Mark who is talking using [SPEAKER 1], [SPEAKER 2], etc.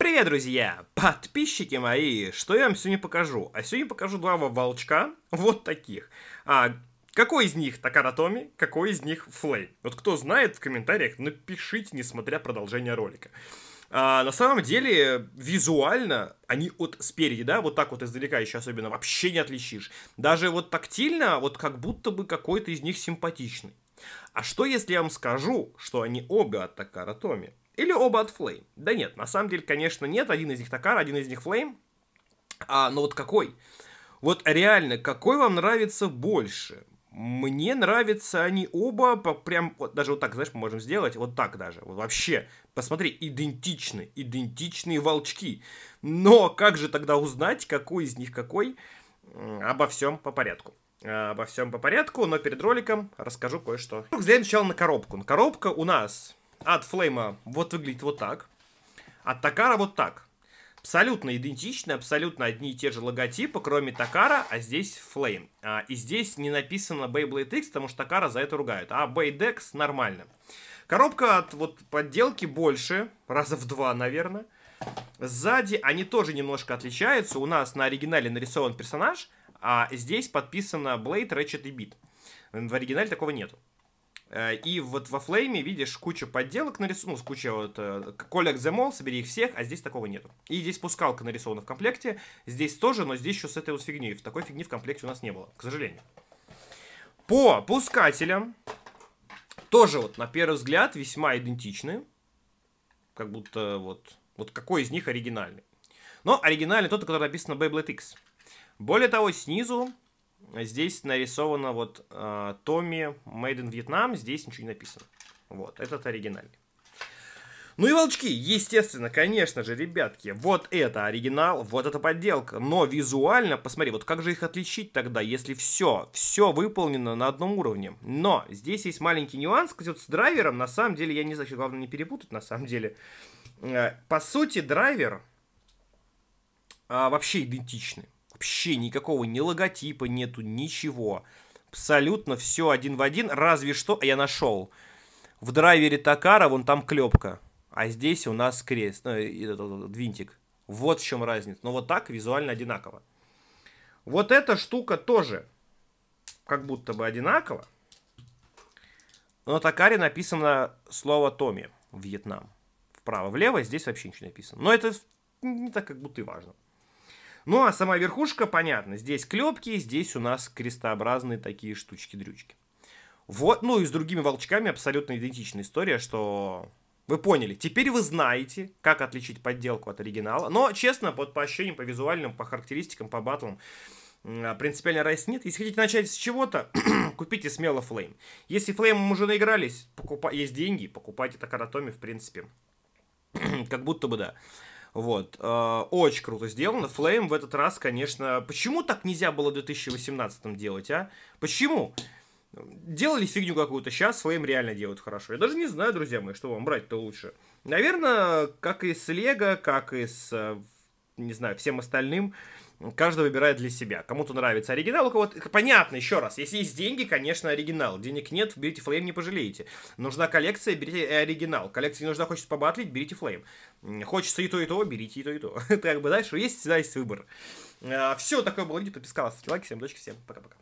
[SPEAKER 1] Привет, друзья! Подписчики мои! Что я вам сегодня покажу? А сегодня покажу два волчка, вот таких. А, какой из них Токаратоми, какой из них Флей? Вот кто знает в комментариях, напишите, несмотря продолжение ролика. А, на самом деле, визуально они вот спереди, да, вот так вот издалека еще особенно вообще не отличишь. Даже вот тактильно, вот как будто бы какой-то из них симпатичный. А что если я вам скажу, что они оба от Токаратоми? Или оба от флейм. Да нет, на самом деле, конечно, нет. Один из них Токар, один из них флейм. А, но вот какой? Вот реально, какой вам нравится больше? Мне нравятся они оба, по, прям вот даже вот так, знаешь, мы можем сделать, вот так даже, вот вообще, посмотри, идентичны, идентичные волчки. Но как же тогда узнать, какой из них какой? Обо всем по порядку а, обо всем по порядку, но перед роликом расскажу кое-что. Взглянем сначала на коробку. На Коробка у нас от Флейма вот выглядит вот так. От Такара вот так. Абсолютно идентичны, абсолютно одни и те же логотипы, кроме Такара, а здесь Flame. А, и здесь не написано Beyblade X, потому что Такара за это ругают. А Baydex нормально. Коробка от вот подделки больше, раза в два, наверное. Сзади они тоже немножко отличаются. У нас на оригинале нарисован персонаж, а здесь подписано Blade, Ratchet и Beat. В оригинале такого нету. Э, и вот во Флейме видишь кучу подделок нарисован, ну, куча вот коллег э, The Mall, собери их всех, а здесь такого нету. И здесь пускалка нарисована в комплекте, здесь тоже, но здесь еще с этой вот фигней. В такой фигни в комплекте у нас не было, к сожалению. По пускателям тоже вот на первый взгляд весьма идентичны. Как будто вот, вот какой из них оригинальный. Но оригинальный тот, который написано Beyblade X. Более того, снизу Здесь нарисовано вот э, Томми Made in Vietnam, здесь ничего не написано. Вот, этот оригинальный. Ну и волчки, естественно, конечно же, ребятки, вот это оригинал, вот это подделка, но визуально, посмотри, вот как же их отличить тогда, если все, все выполнено на одном уровне. Но здесь есть маленький нюанс, кстати, вот с драйвером, на самом деле, я не знаю, главное не перепутать, на самом деле. Э, по сути, драйвер а, вообще идентичный. Вообще никакого ни логотипа нету, ничего. Абсолютно все один в один, разве что я нашел. В драйвере Такара вон там клепка, а здесь у нас крест, ну, этот винтик. Вот в чем разница. Но вот так визуально одинаково. Вот эта штука тоже как будто бы одинаково. Но на Такаре написано слово Томи, Вьетнам. Вправо-влево, здесь вообще ничего не написано. Но это не так как будто и важно. Ну, а сама верхушка, понятно, здесь клепки, здесь у нас крестообразные такие штучки-дрючки. Вот, ну и с другими волчками абсолютно идентичная история, что вы поняли. Теперь вы знаете, как отличить подделку от оригинала. Но, честно, вот по ощущениям, по визуальным, по характеристикам, по батлам, а, принципиально разницы нет. Если хотите начать с чего-то, купите смело флейм. Если флеймом уже наигрались, покупа... есть деньги, покупайте Такаратоми, в принципе. как будто бы да. Вот. Э, очень круто сделано. Флейм в этот раз, конечно... Почему так нельзя было в 2018 делать, а? Почему? Делали фигню какую-то, сейчас Флейм реально делают хорошо. Я даже не знаю, друзья мои, что вам брать-то лучше. Наверное, как и с Лего, как и с, э, не знаю, всем остальным, каждый выбирает для себя. Кому-то нравится оригинал, у кого-то... Понятно, еще раз, если есть деньги, конечно, оригинал. Денег нет, берите флейм, не пожалеете. Нужна коллекция, берите э, оригинал. Коллекция не нужна, хочет побатлить, берите флейм. Хочется и то, и то, берите и то, и то. Как бы дальше есть, всегда есть выбор. А, Все, такое было видео, подписка, ставьте лайки, всем дочки, всем пока-пока.